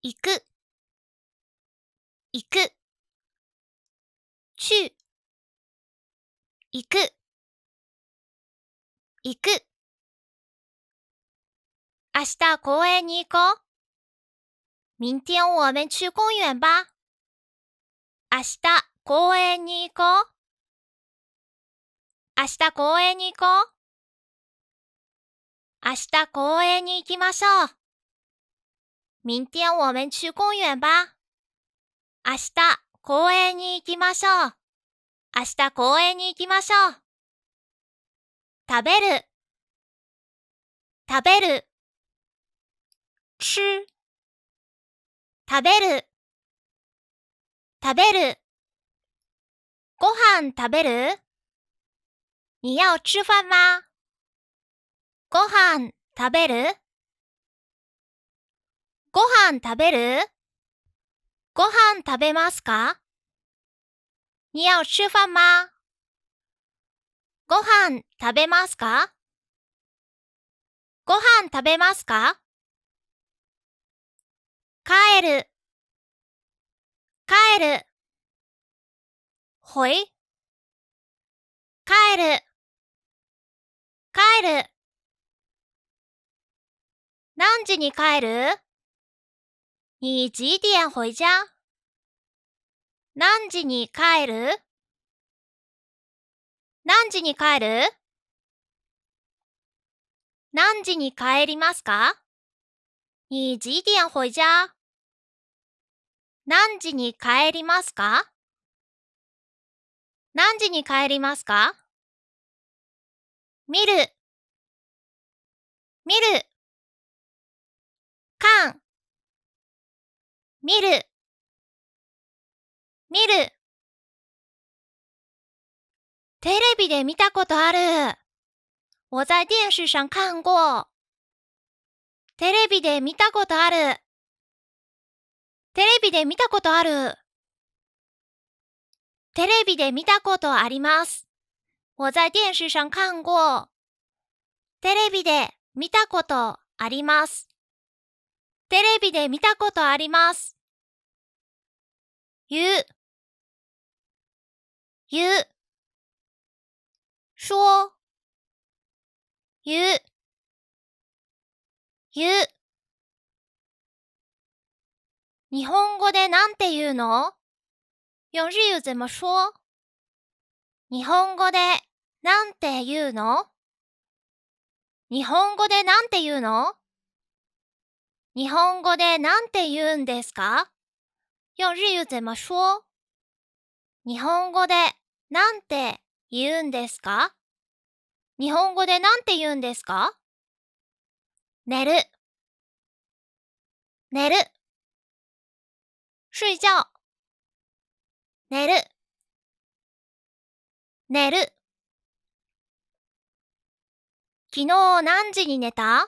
行く行く去行く行く明日公園に行こう。明天我们去公園吧。明日公園に行こう。明日公園に行こう。明日公園に行きましょう。明天我们去公園吧。明日公園に行きましょう。明日公園に行きましょう。食べる、食べる。吃、食べる、食べる。ご飯食べる你要吃饭吗ご飯食べるご飯食べるご飯食べますか你要吃饭吗ご飯食べますかご飯食べますか帰る帰るほい帰る帰る何時に帰る你几点回家？何時に帰る何時に帰る何時に帰りますか你几点回家何時に帰りますか何時に帰りますか見る見る看見る見るテレビで見たことある。我在電視上看过。テレビで見たことある。テレビで見たことある。テレビで見たことあります。我在電視上看过。テレビで見たことあります。テレビで見たことあります。ゆゆ说ゆゆ日本語でなんて言うの用日语怎么说日本語でなんて言うの日本語でなんて言うの日本語でなんて言うんですか用日语怎么说日本語でなんて言うんですか日本語でなんて言うんですか寝る、寝る、睡觉、寝る、寝る。昨日何時に寝た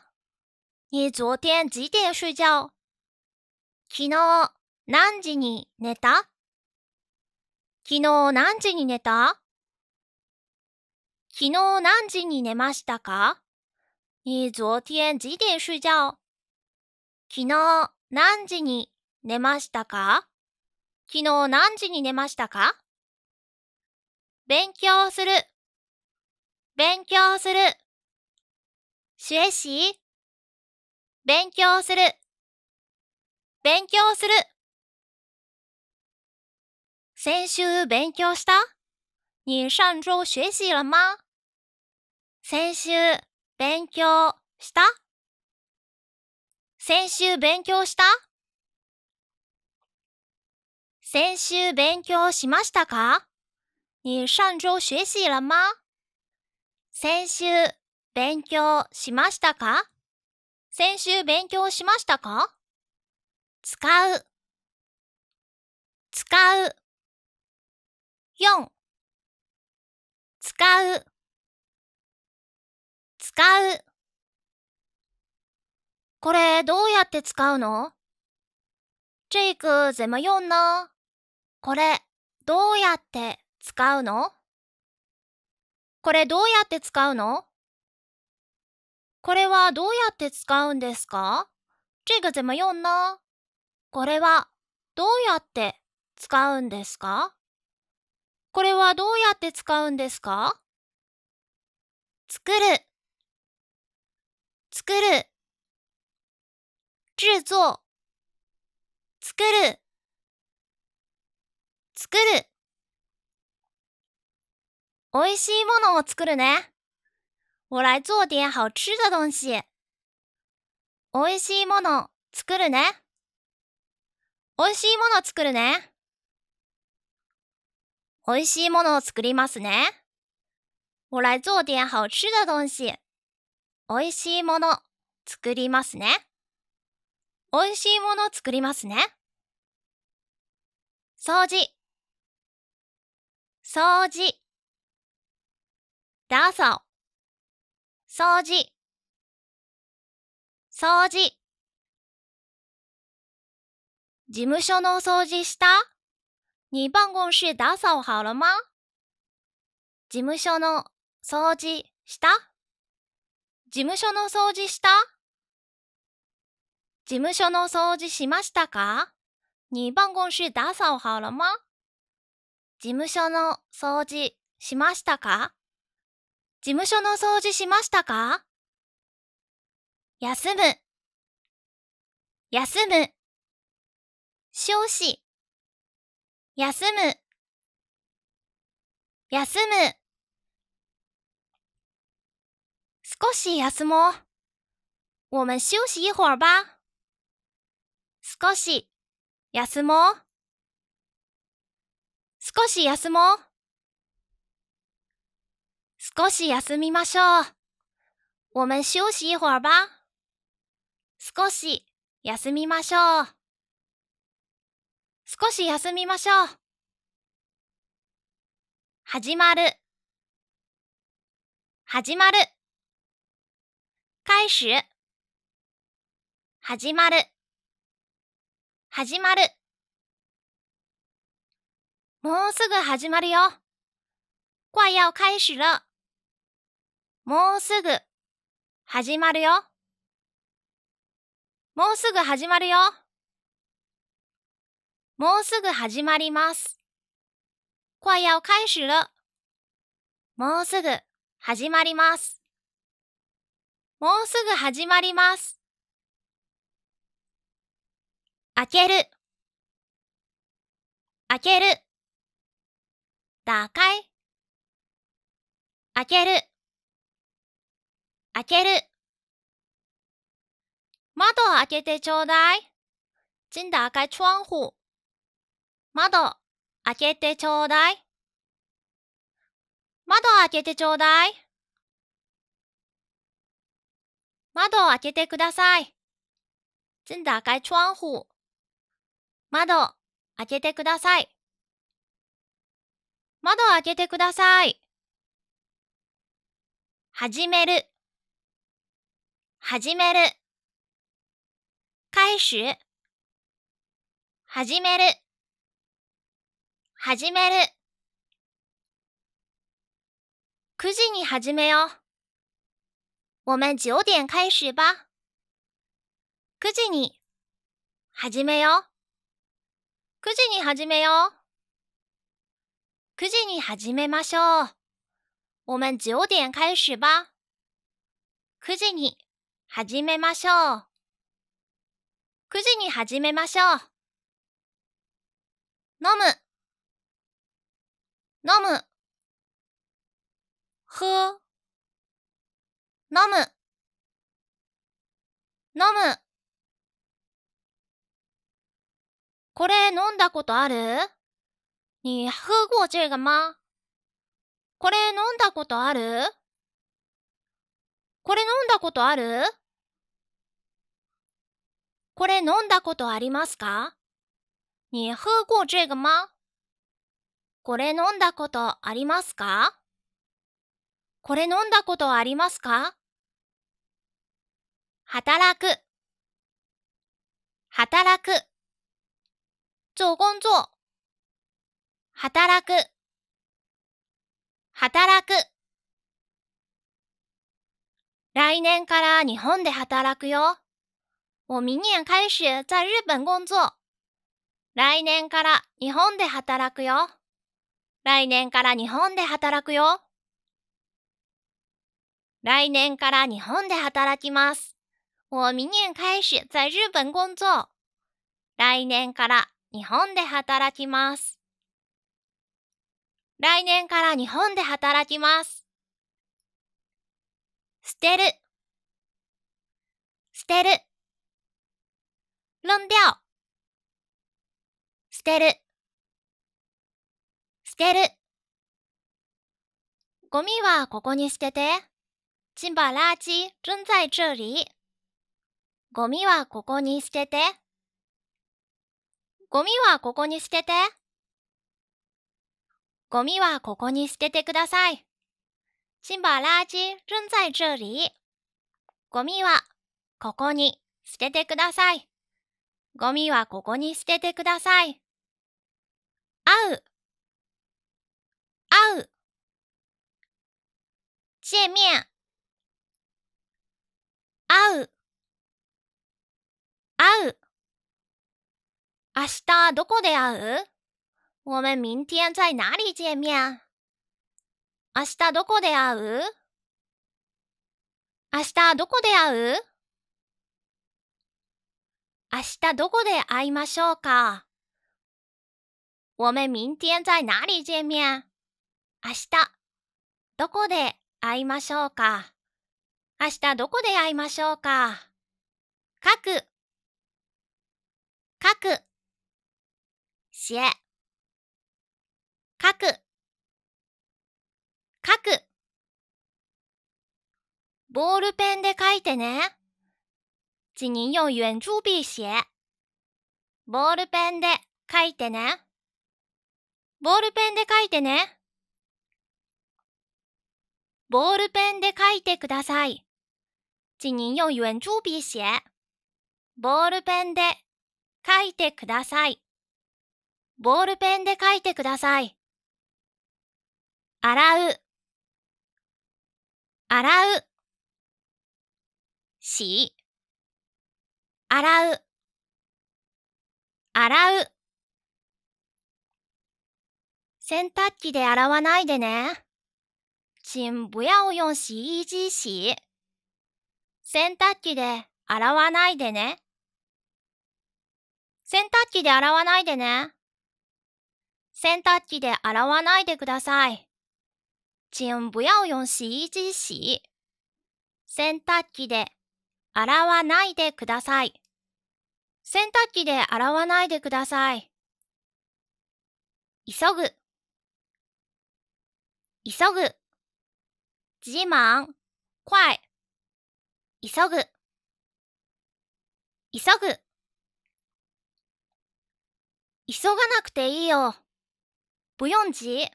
你昨天几点睡觉昨日何時に寝た昨日何時に寝た昨日何時に寝ましたか你昨天几点睡觉昨日何時に寝ましたか昨日何時に寝ましたか勉強する勉強する学習勉強する勉強する先週勉強した你上周学習了吗先週勉強した先週勉強した先週勉強しましたか你上周学習了吗先週勉強しましたか先週勉強しましたか使う使う4使う使うこれどうやって使うの这个怎么用呢これどうやって使うのこれどうやって使うのこれはどうやって使うんですか这个怎么用呢これはどうやって使うんですかこれはどうやって使うんですか作る、作る、制作、作る、作る。美味しいものを作るね。我来做点好吃的东西。美味しいもの作るね。美味しいもの作るね。美味しいものを作りますね。我来做点好吃的东西。美味しいもの作りますね。美味しいもの作りますね。掃除、掃除、打掃、掃除、掃除。事務所の掃除した你办公室打扫好了吗事務所の掃除した事務所の掃除した事務所の掃除しましたか你办公室打扫好了吗事務所の掃除しましたか事務所の掃除しましたか休む休む少子休む休む少し休もう。我们休息一会儿吧。少し休もう。少し休もう。少し休みましょう。我们休息一会儿吧。少し休みましょう。少し休みましょう。始まる、始まる。開始、始まる、始まる。もうすぐ始まるよ。快要開始了。もうすぐ、始まるよ。もうすぐ始まるよ。もうすぐ始まります。快要開始了。もうすぐ始まります。もうすぐ始まります。開ける。開ける。打開。開ける。開ける。窓を開けてちょうだい。打窗户。窓開けてちょうだい。窓開けてちょうだい。窓を開けてください。请打开窗户。窓開けてください。窓開けてください。始める。始める。開始。始める。始める。9時に始めよう。我们9点开始吧。9時に始めよう。9時に始めよう。9時に始めましょう。我们9点开始吧。9時に始めましょう。9時に始めましょう。飲む。飲む、喝、飲む、飲む。これ飲んだことある你喝过这个吗これ飲んだことあるこれ飲んだことあるこれ飲んだことありますか你喝过这个吗これ飲んだことありますかこれ飲んだことありますか働く、働く。做工作、働く、働く。来年から日本で働くよ。我明年開始在日本工作。来年から日本で働くよ。来年から日本で働くよ。来年から日本で働きます。我明年開始在日本工作。来年から日本で働きます。来年から日本で働きます。捨てる。捨てる。扔掉。捨てる。てる。ゴミはここに捨てて。ン把垃チ、扔在这里。ゴミはここに捨てて。ゴミはここに捨てて。ゴミはここに捨ててください。ンザイチ、ュ在这里。ゴミはここに捨ててください。ゴミはここに捨ててください。合うう见面会う会う明日どこで会う我们明天在哪里见面明日どこで会う明日どこで会う明日どこで会いましょうか我们明天在哪里见面明日、どこで会いましょうか明日どこで会いましょうか書く、書く、写、書く、書く。ボールペンで書いてね。请您用圆珠笔写。ボールペンで書いてね。ボールペンで書いてね。ボールペンで書いてください。请您用圆珠笔写。ボールペンで書いてください。ボールペンで書いてください。洗う、洗う、洗洗う、洗う。洗濯機で洗わないでね。请不要用洗衣机洗。洗濯機で洗わないでね。洗濯機で洗わないでね。洗濯機で洗わないでください。请不要用洗衣机洗。洗濯機で洗わないでください。洗濯機で洗わないでください。急ぐ、急ぐ。急忙、快。急ぐ、急ぐ。急がなくていいよ。不用急。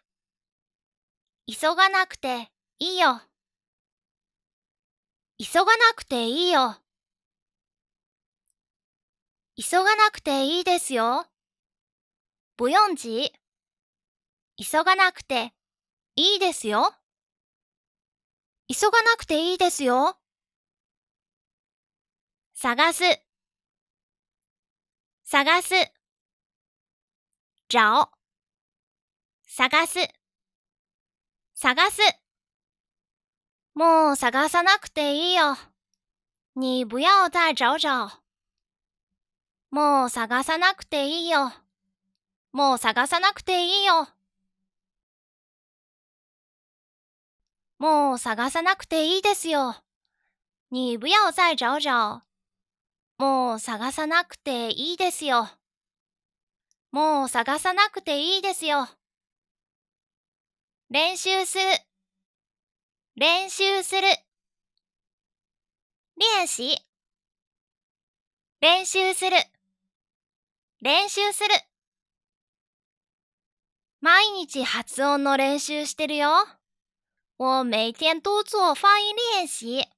急がなくていいよ。急がなくていいよ。急がなくていいですよ。不用急。急がなくていいですよ。急がなくていいですよ。探す、探す、找、探す、探す。もう探さなくていいよ。你不要再找找。もう探さなくていいよ。もう探さなくていいよ。もう探さなくていいですよ。你不要再找找。もう探さなくていいですよ。もう探さなくていいですよ。練習する。練習する。練習。練習する。練習する。毎日発音の練習してるよ。我每天都做发音练习。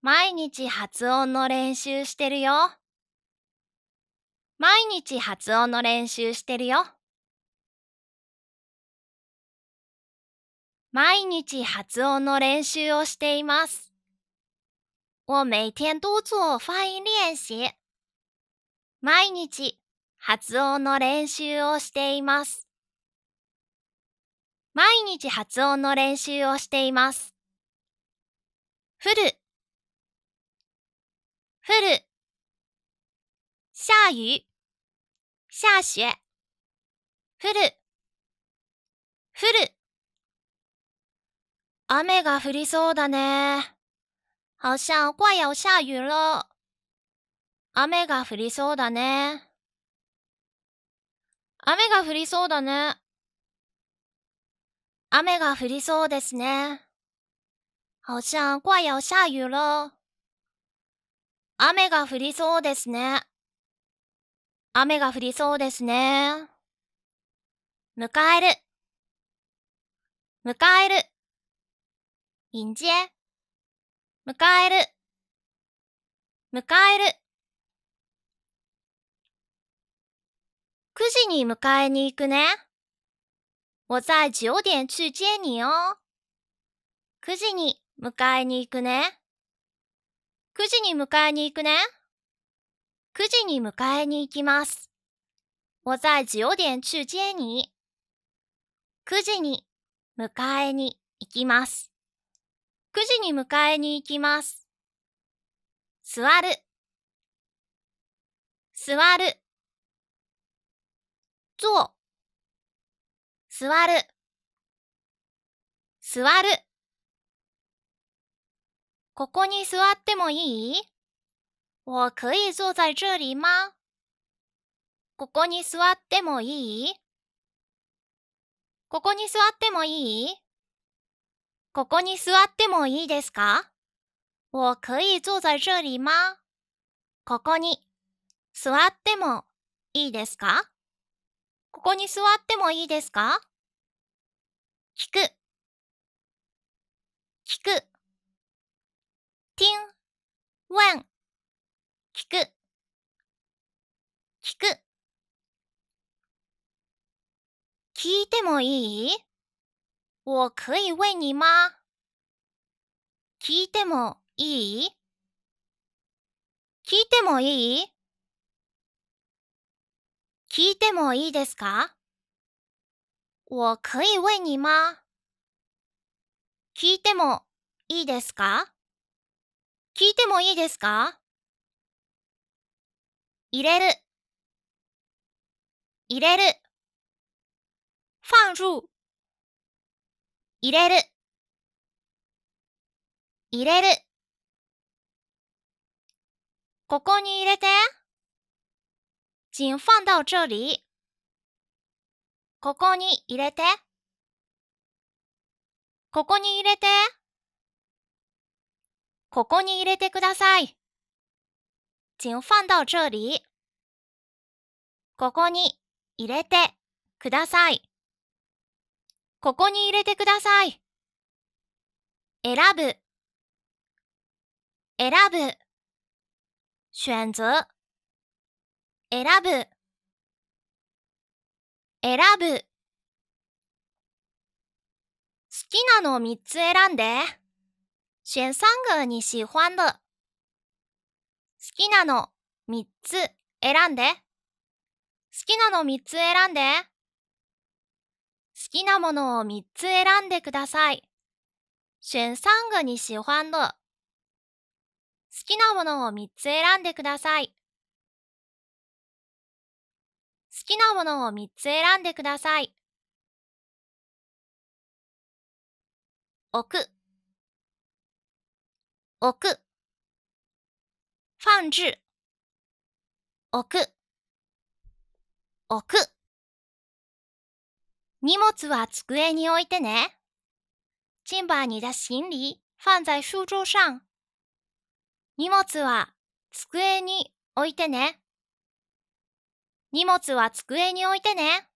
毎日発音の練習してるよ。毎日発音の練習してるよ。毎日発音の練習をしています。我每天都做发音練習。毎日発音の練習をしています。毎日発音の練習をしています。降る、降る。下雨、下雪。降る、降る。雨が降りそうだね。好像快要下雨了。雨が降りそうだね。雨が降りそうだね。雨が降りそうですね。好像快要下雨了。雨が降りそうですね。雨が降りそうですね。迎える。迎える。迎接。迎える。迎える。9時に迎えに行くね。我在九点去接你哦。九時に迎えに行くね。九時に迎えに行くね。九時に迎えに行きます。我在九点去接你。九時に迎えに行きます。九時に迎えに行きます。座る、座る。坐、座る座るここに座ってもいい我可以坐在这里吗ここに座ってもいいここに座ってもいいここに座ってもいいですか我可以坐在这里吗ここに座ってもいいですかここに座ってもいいですか聞く、聞く、听、w e n 聞く、聞く。聞いてもいい我可以为你吗聞いてもいい聞いてもいい聞いてもいいですか我可以问你吗聞いてもいいですか聞いてもいいですか入れる入れる放入入れる入れるここに入れて。请放到这里。ここに入れて。ここに入れて。ここに入れてください。请放到这里。ここに入れてください。ここに入れてください。選ぶ、選ぶ、選择。選ぶ選ぶ好きなの3つ選んで選三个你喜欢的好きなの3つ選んで好きなの3つ選んで好きなものを3つ選んでください選三个你喜欢的好きなものを3つ選んでください。きなものを3つ選んでください。置く、置く、放置、置く、置く。荷物は机に置いてね。请把你的行李放在书桌上。荷物は机に置いてね。荷物は机に置いてね。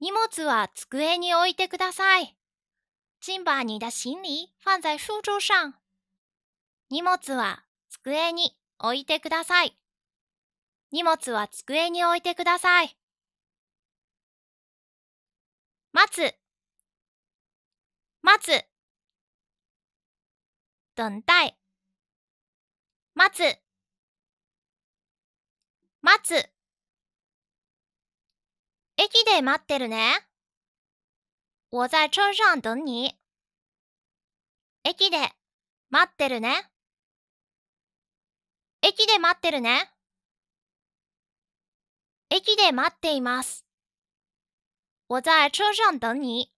荷物は机に置いてください。请把你的行李放在书桌上。荷物は机に置いてください。荷物は机に置いてください。待つ、待つ。等待、待つ。待つ。駅で待ってるね。我在车上等你。駅で待ってるね。駅で待ってるね。駅で待っています。我在车上等你。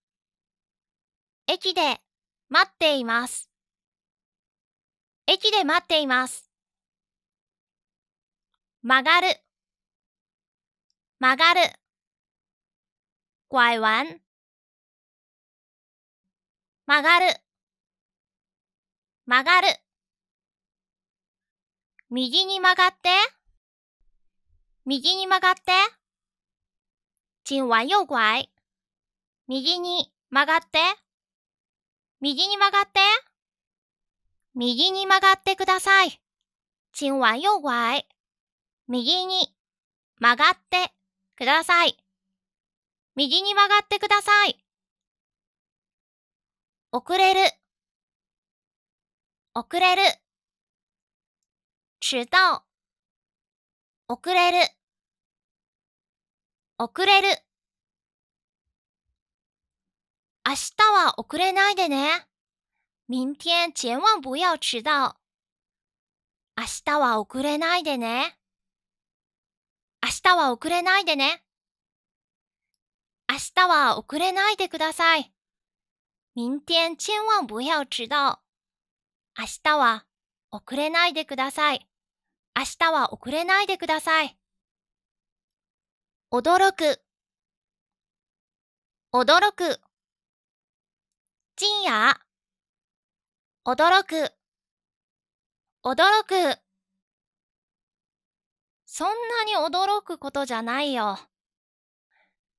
駅で待っています。駅で待っています。曲がる、曲がる。拐弯、曲がる、曲がる。右に曲がって、右に曲がって。今晚右拐。右に曲がって、右に曲がって。右に曲がってください。今晚右拐。右に曲がってください。右に曲がってください。遅れる、遅れる。迟到、遅れる、遅れる。明日は遅れないでね。明天千万不要迟到。明日は遅れないでね。明日は遅れないでね。明日は遅れないでください。明天千万不要迟到。明日は遅れないでください。明日は遅れないでください。驚く、驚く。ちんや、驚く、驚く。そんなに驚くことじゃないよ。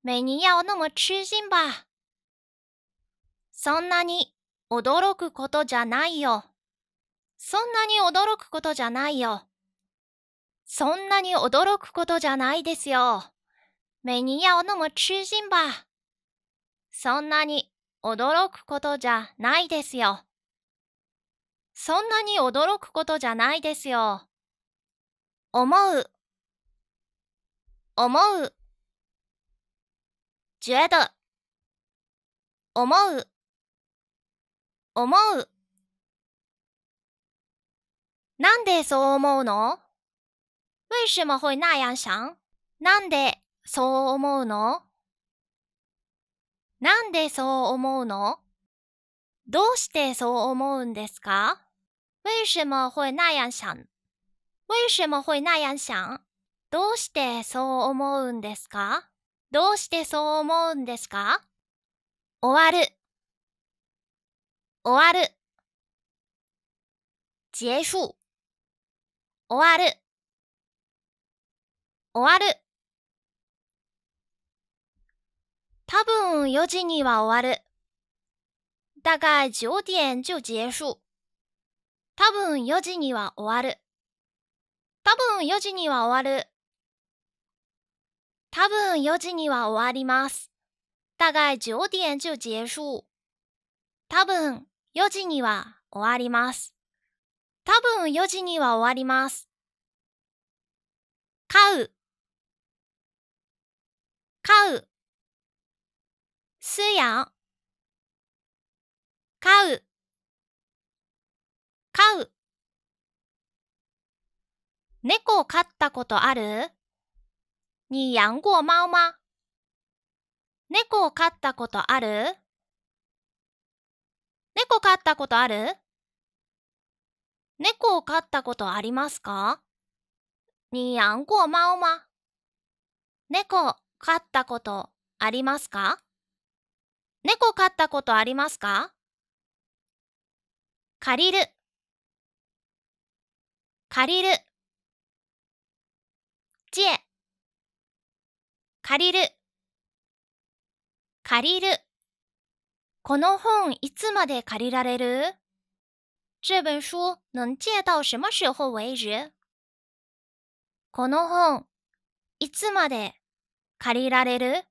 そんなに驚くことじゃないよ。そんなに驚くことじゃないよ。そんなに驚くことじゃないですよ。そんなに驚くことじゃないですよ。そんなに驚くことじゃないですよ。思う思う觉得思う思うなんでそう思うの为什么会那样想なんでそう思うのなんでそう思うのどうしてそう思うんですか为什么会那样想为什么会那样想どうしてそう思うんですかどうしてそう思うんですか終わる終わる結束終わる終わる多分4時には終わる。大概9点就結束。多分4時には終わる。多分4時には終わる。多分4時には終わります。大概9点就结束。多分4時には終わります。多分4時には終わります。買う、買う。やん！買う、買う。猫を飼ったことある你养过猫吗猫を飼ったことある猫飼ったことある猫を飼ったことありますか你养过猫吗猫飼ったことありますか猫飼ったことありますか借りる借りる知恵借りる借りるこの本いつまで借りられる这本书能借到什么时候为止この本いつまで借りられる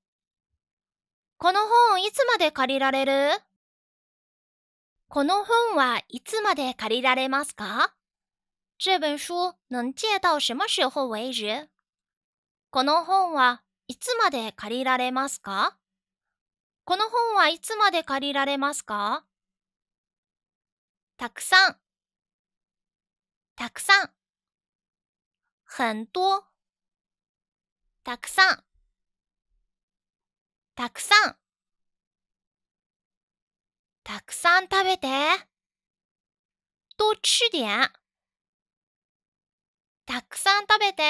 この本いつまで借りられるこの本はいつまで借りられますか这本书能借到什么时候为止この本はいつまで借りられますかこの本はいつまで借りられますかたくさん、たくさん、很多、たくさん、たくさん、たくさん食べて、多吃点、たくさん食べて。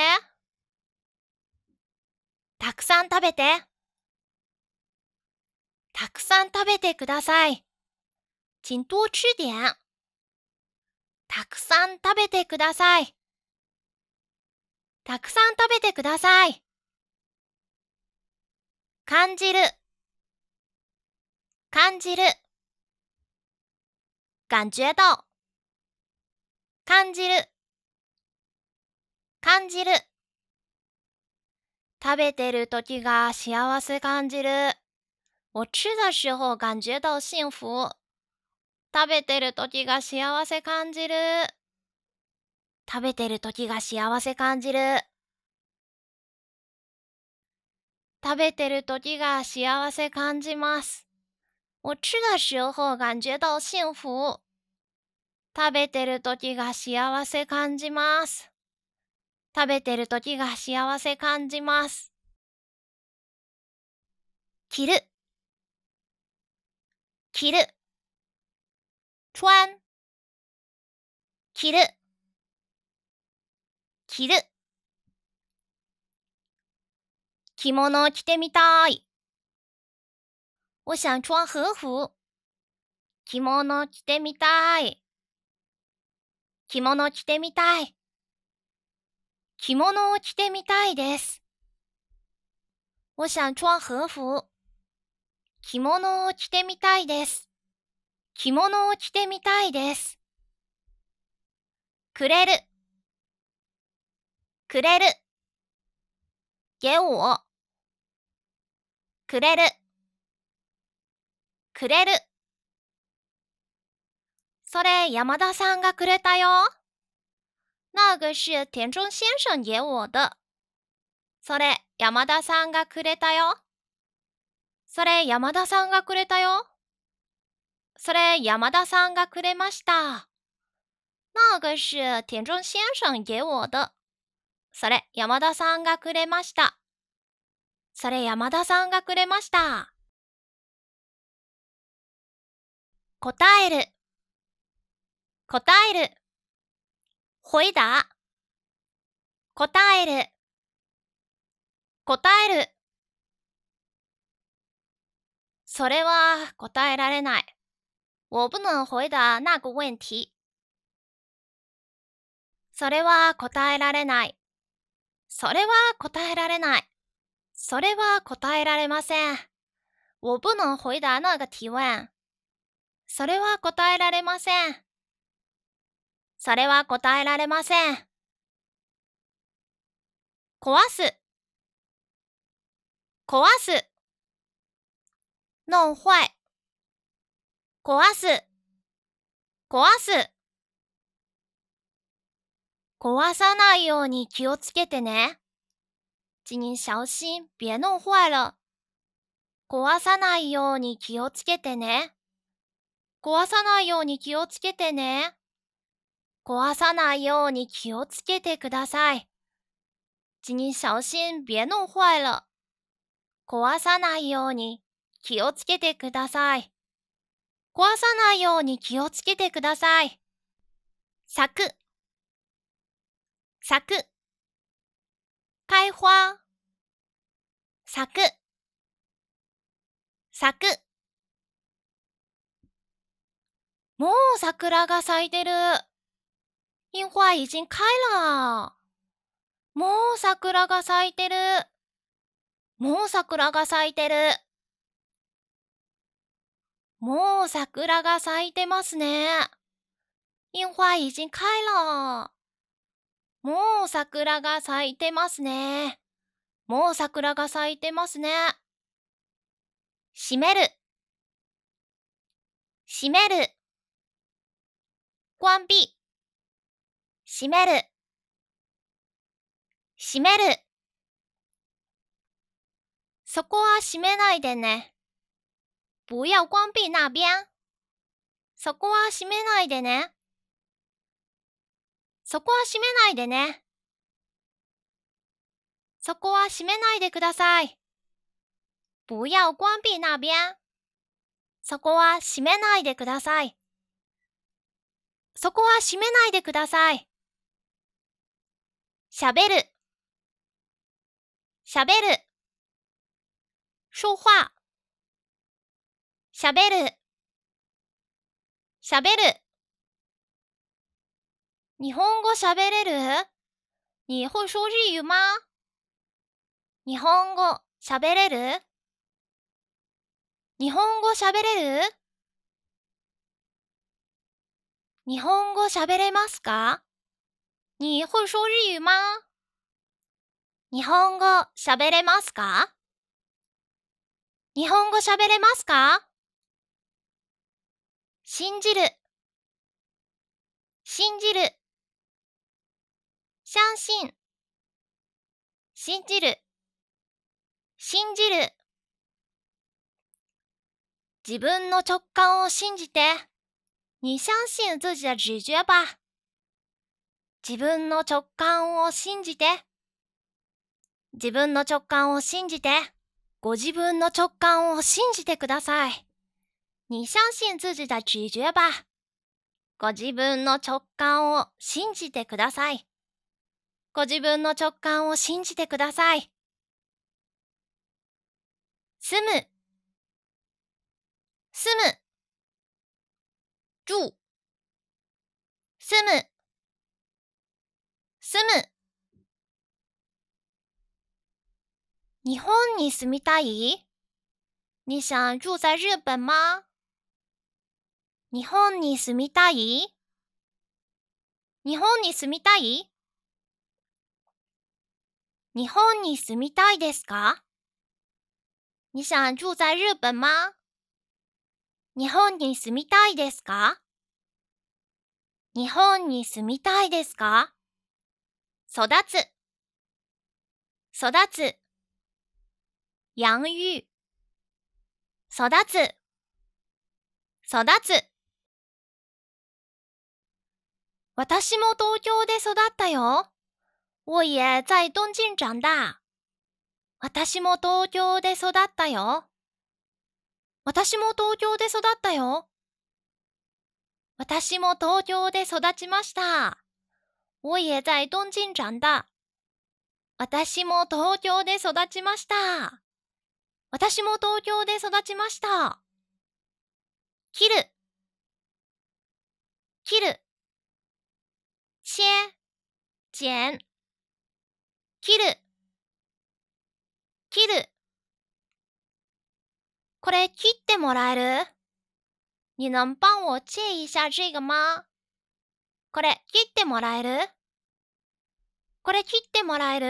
たくさん食べて。たくさん食べてください。请多吃点。たくさん食べてください。たくさん食べてください。感じる。感じる。感觉到。感じる。感じる。食べてる時が幸せ感じる。我吃的时候感觉到幸福。食べてる時が幸せ感じる。食べてる時が幸せ感じる。食べてる時が幸せ感じます。我吃的时候感觉到幸福。食べてる時が幸せ感じます。食べてる時が幸せ感じます。着る着る穿着る着る着物を着てみたい。我想穿和服。着物を着てみたい。着物を着てみたい。着物を着てみたいです。我想穿和服。着物を着てみたいです。着物を着てみたいです。くれる。くれる。げを。くれる。くれる。それ山田さんがくれたよ。那个是田中先生给我的。それ、山田さんがくれたよ。それ、山田さんがくれたよ。それ、山田さんがくれました。那个是田中先生给我的。それ、山田さんがくれました。それ、山田さんがくれました。答える。答える。回答答える答えるそれは答えられない。我不能回答那个问题。それは答えられない。それは答えられない。それは答えられません。我不能回答那个提问。それは答えられません。それは答えられません。壊す、壊す、弄坏、壊す、壊す。壊さないように気をつけてね。今天小心别弄坏了。壊さないように気をつけてね。壊さないように気をつけてね。壊さないように気をつけてください。请小心别弄坏了。壊さないように気をつけてください。壊さないように気をつけてください。咲く、咲く。開花、咲く、咲く。もう桜が咲いてる。樱花已经开了。もう桜が咲いてる。もう桜が咲いてる。もう桜が咲いてますね。樱花已经开了。もう桜が咲いてますね。もう桜が咲いてますね。閉める。閉める。关闭。閉める閉めるそこは閉めないでね。不要关闭那边。そこは閉めないでね。そこは閉めないでね。そこは閉めないでください。不要关闭那边。そこは閉めないでください。そこは閉めないでください。しゃべる、しゃべる。说话、しゃべる、しゃべる。日本語しゃべれる你会说日语吗日本語しゃべれる日本語しゃべれる日本語しゃべれますか你会说日语吗日本語喋れますか日本語喋れますか信じる信じる相信信じる信じる自分の直感を信じて你相信自己的直觉吧。自分の直感を信じて。自分の直感を信じて。ご自分の直感を信じてください。你相信自己的直觉吧。ご自分の直感を信じてください。ご自分の直感を信じてください。住む、住む、住、住む。住む日本に住みたい你想住在日本吗日本に住みたい日本に住みたい日本に住みたいですか你想住在日本吗日本に住みたいですか日本に住みたいですか育つ、育つ。養育、育つ、育つ。私も東京で育ったよ。我也在東京长大。私も東京で育ったよ。私も東京で育ったよ。私も東京で育ちました。我也在東京长大。私も東京で育ちました。私も東京で育ちました。切る、切る、切、剪、切る、切る。これ切ってもらえる你能帮我切一下这个吗これ切ってもらえるこれ切ってもらえる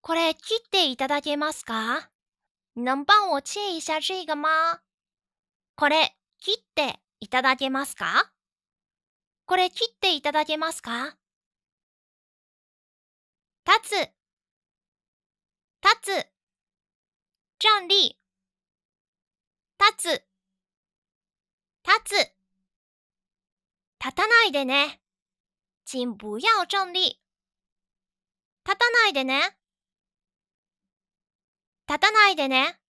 これ切っていただけますか能帮我切一下这个吗これ切っていただけますかこれ切っていただけますか立つ立つ站立立つ立つ立たないでね。请不要站立。立たないでね。立たないでね。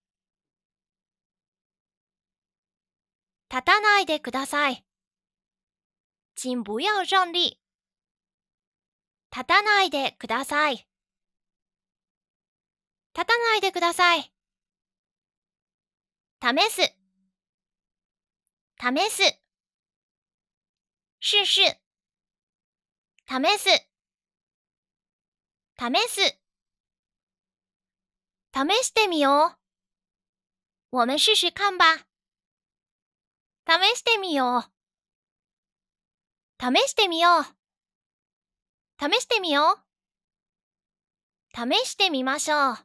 立たないでください。请不要站立。立たないでください。立たないでください。試す。試す。試す、試す、試す。試してみよう。我们试试看吧。試してみよう。試してみよう。試してみよう。試してみましょう。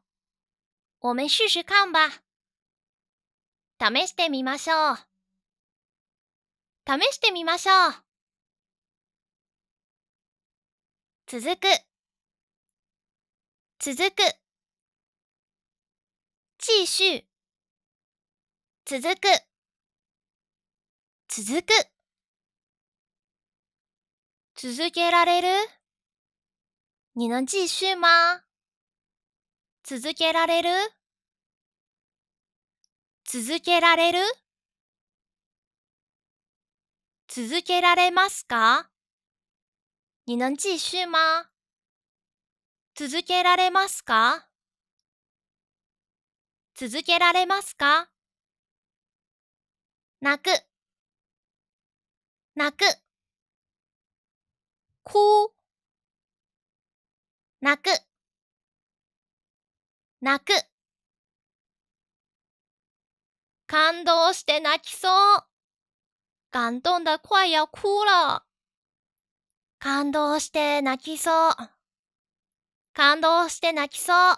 我们试试看吧。試してみましょう。試してみましょう。続く続く继续続く続く続けられる你能继续吗続けられる続けられる続けられますか你能继续吗続けられますか続けられますか泣く、泣く。こ泣く、泣く。感動して泣きそう。感動的快要哭了。感動して泣きそう。感動して泣きそう。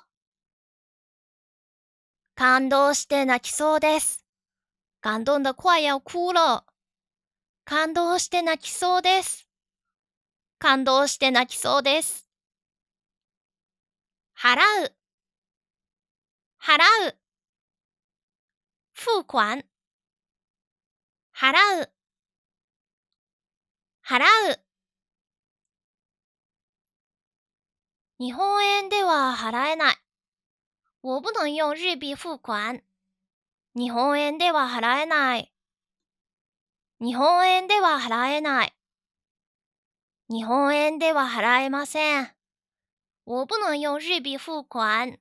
感動して泣きそうです。感動的快要哭了。感動して泣きそうです。感動して泣きそうです。払う。払う。付款。払う。払う。日本円では払えない。我不能用日币付款。日本円では払えない。日本円では払えない。日本円では払えません。我不能用日币付款。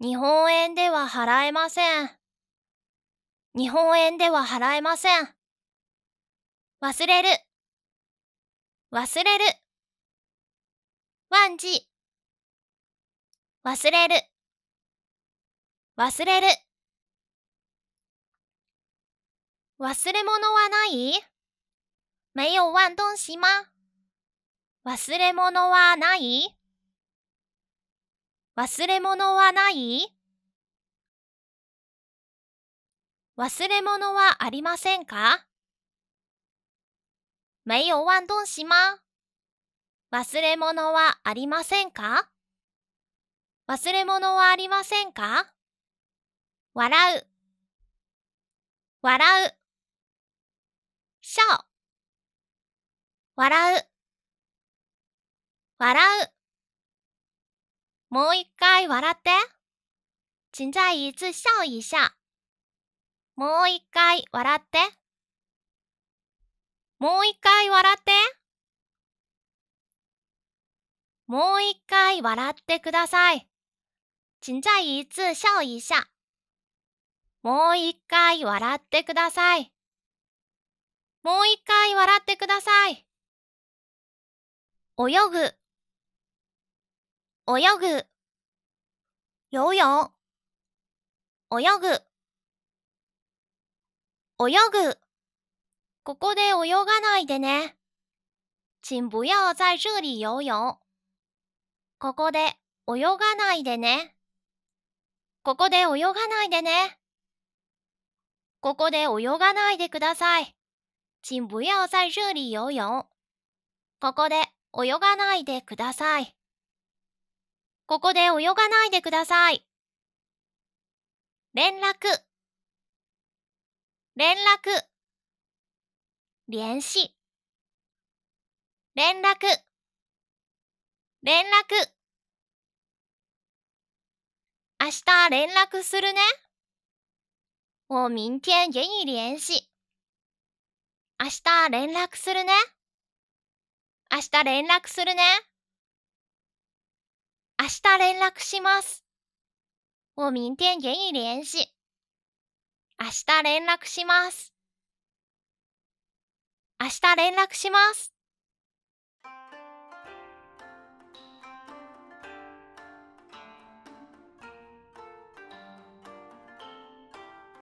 日本円では払えません。日本円では払えません。忘れる。忘れる。万事。忘れる。忘れる。忘れ物はない没有忘東西吗忘れ物はない忘れ物はない忘れ物はありませんか没有忘東西吗忘れ物はありませんか忘れ物はありませんか笑う、笑う、笑う、笑う、笑う。もう一回笑って。请再一次笑一下。もう一回笑って。もう一回笑って。もう一回笑ってください。请再一次笑一下。もう一回笑ってください。もう一回笑ってください。泳ぐ、泳ぐ、游泳、泳ぐ、泳ぐ。ここで泳がないでね。请不要在这里游泳。ここで泳がないでね。ここで泳がないでね。ここで泳がないでください。请不要在这里游泳。ここで泳がないでください。ここで泳がないでください。連絡、連絡、聯繫、連絡。連絡。明日連絡するね。我明天给你联系。明日連絡するね。明日連絡するね。明日連絡します。我明天给你联系。明日連絡します。明日連絡します。